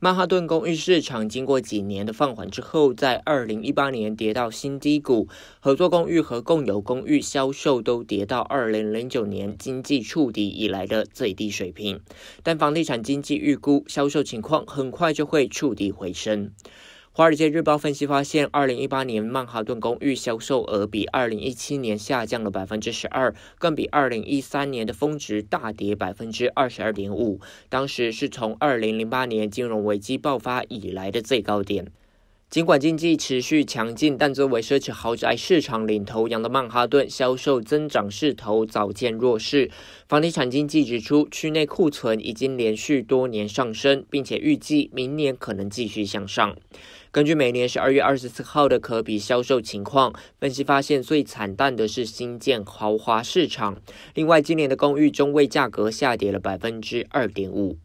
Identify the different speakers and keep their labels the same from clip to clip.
Speaker 1: 曼哈顿公寓市场经过几年的放缓之后，在二零一八年跌到新低谷，合作公寓和共有公寓销售都跌到二零零九年经济触底以来的最低水平。但房地产经济预估销售情况很快就会触底回升。《华尔街日报》分析发现，二零一八年曼哈顿公寓销售额比二零一七年下降了百分之十二，更比二零一三年的峰值大跌百分之二十二点五，当时是从二零零八年金融危机爆发以来的最高点。尽管经济持续强劲，但作为奢侈豪宅市场领头羊的曼哈顿，销售增长势头早见弱势。房地产经济指出，区内库存已经连续多年上升，并且预计明年可能继续向上。根据每年十二月二十四号的可比销售情况分析发现，最惨淡的是新建豪华市场。另外，今年的公寓中位价格下跌了百分之二点五。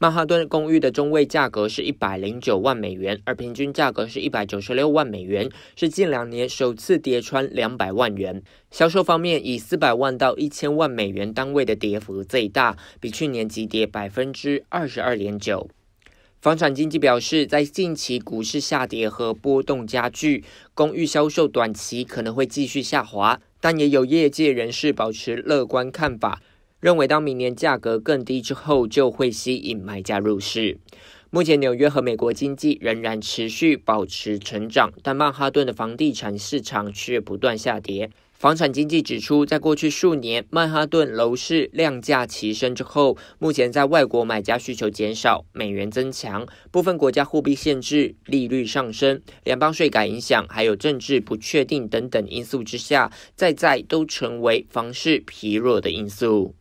Speaker 1: 曼哈顿公寓的中位价格是一百零九万美元，而平均价格是一百九十六万美元，是近两年首次跌穿两百万元。销售方面，以四百万到一千万美元单位的跌幅最大，比去年急跌百分之二十二点九。房产经纪表示，在近期股市下跌和波动加剧，公寓销售短期可能会继续下滑，但也有业界人士保持乐观看法。认为，当明年价格更低之后，就会吸引买家入市。目前，纽约和美国经济仍然持续保持成长，但曼哈顿的房地产市场却不断下跌。房产经济指出，在过去数年，曼哈顿楼市量价齐升之后，目前在外国买家需求减少、美元增强、部分国家货币限制、利率上升、联邦税改影响，还有政治不确定等等因素之下，再在都成为房市疲弱的因素。